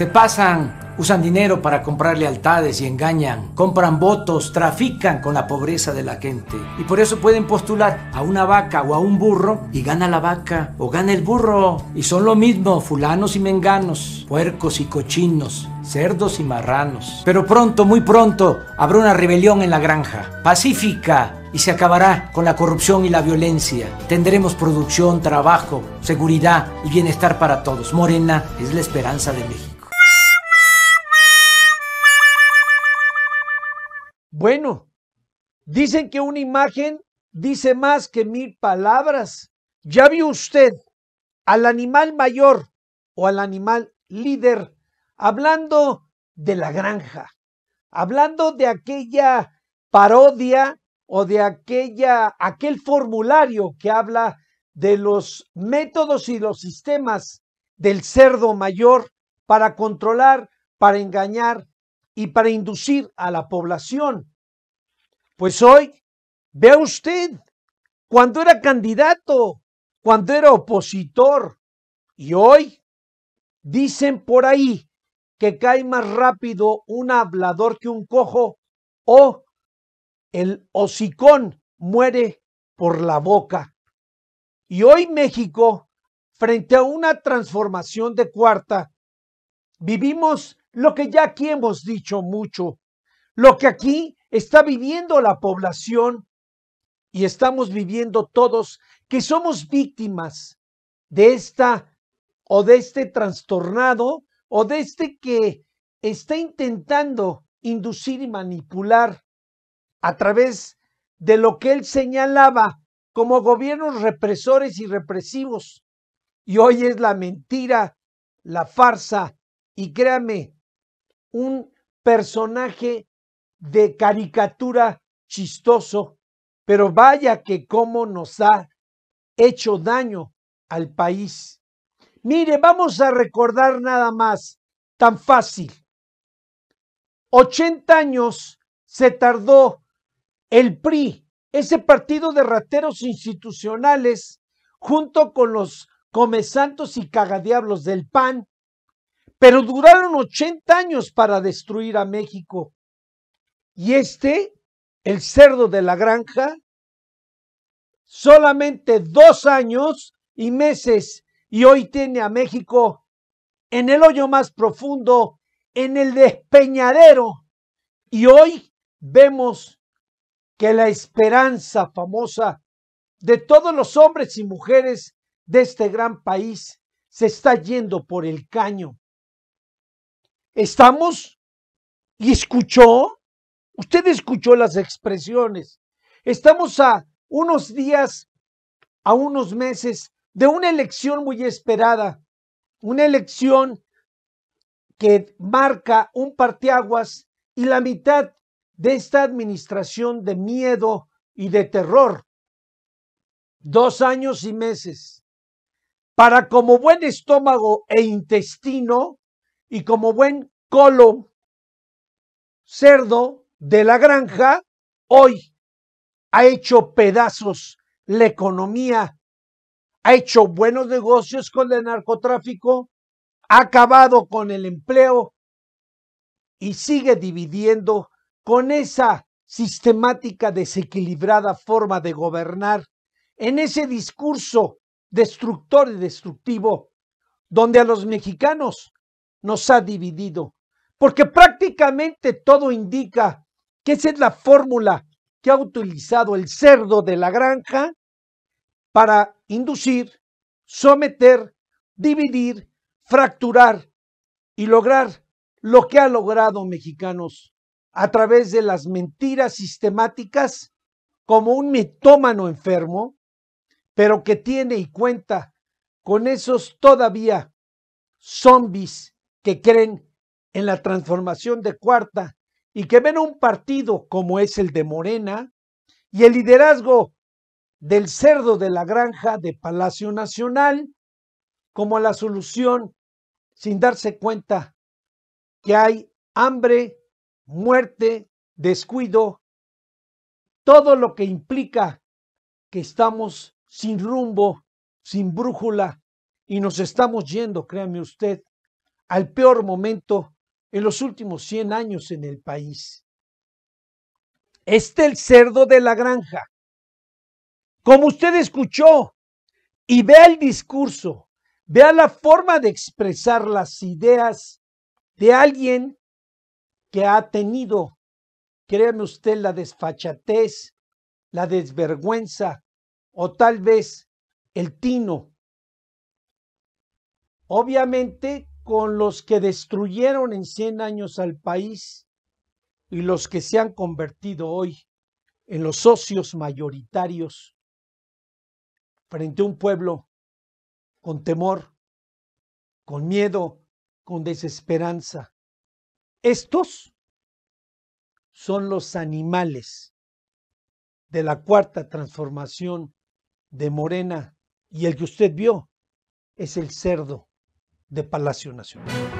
Se pasan, usan dinero para comprar lealtades y engañan, compran votos, trafican con la pobreza de la gente. Y por eso pueden postular a una vaca o a un burro y gana la vaca o gana el burro. Y son lo mismo, fulanos y menganos, puercos y cochinos, cerdos y marranos. Pero pronto, muy pronto, habrá una rebelión en la granja, pacífica, y se acabará con la corrupción y la violencia. Tendremos producción, trabajo, seguridad y bienestar para todos. Morena es la esperanza de México. Bueno, dicen que una imagen dice más que mil palabras. ¿Ya vio usted al animal mayor o al animal líder hablando de la granja, hablando de aquella parodia o de aquella aquel formulario que habla de los métodos y los sistemas del cerdo mayor para controlar, para engañar y para inducir a la población. Pues hoy, ve usted, cuando era candidato, cuando era opositor, y hoy dicen por ahí que cae más rápido un hablador que un cojo o el hocicón muere por la boca. Y hoy México, frente a una transformación de cuarta, vivimos lo que ya aquí hemos dicho mucho, lo que aquí está viviendo la población y estamos viviendo todos que somos víctimas de esta o de este trastornado o de este que está intentando inducir y manipular a través de lo que él señalaba como gobiernos represores y represivos. Y hoy es la mentira, la farsa y créame, un personaje de caricatura chistoso, pero vaya que cómo nos ha hecho daño al país. Mire, vamos a recordar nada más, tan fácil. 80 años se tardó el PRI, ese partido de rateros institucionales, junto con los comesantos y cagadiablos del PAN, pero duraron 80 años para destruir a México. Y este, el cerdo de la granja, solamente dos años y meses y hoy tiene a México en el hoyo más profundo, en el despeñadero. Y hoy vemos que la esperanza famosa de todos los hombres y mujeres de este gran país se está yendo por el caño. Estamos, y escuchó Usted escuchó las expresiones. Estamos a unos días, a unos meses de una elección muy esperada, una elección que marca un parteaguas y la mitad de esta administración de miedo y de terror. Dos años y meses. Para como buen estómago e intestino y como buen colo cerdo, de la granja, hoy ha hecho pedazos la economía, ha hecho buenos negocios con el narcotráfico, ha acabado con el empleo y sigue dividiendo con esa sistemática desequilibrada forma de gobernar, en ese discurso destructor y destructivo, donde a los mexicanos nos ha dividido, porque prácticamente todo indica que esa es la fórmula que ha utilizado el cerdo de la granja para inducir, someter, dividir, fracturar y lograr lo que ha logrado mexicanos a través de las mentiras sistemáticas como un mitómano enfermo, pero que tiene y cuenta con esos todavía zombies que creen en la transformación de cuarta y que ven un partido como es el de Morena y el liderazgo del cerdo de la granja de Palacio Nacional como la solución sin darse cuenta que hay hambre, muerte, descuido, todo lo que implica que estamos sin rumbo, sin brújula y nos estamos yendo, créame usted, al peor momento en los últimos 100 años en el país. Este el cerdo de la granja. Como usted escuchó y vea el discurso, vea la forma de expresar las ideas de alguien que ha tenido, créame usted, la desfachatez, la desvergüenza o tal vez el tino. Obviamente con los que destruyeron en 100 años al país y los que se han convertido hoy en los socios mayoritarios frente a un pueblo con temor, con miedo, con desesperanza. Estos son los animales de la cuarta transformación de Morena y el que usted vio es el cerdo de Palacio Nacional.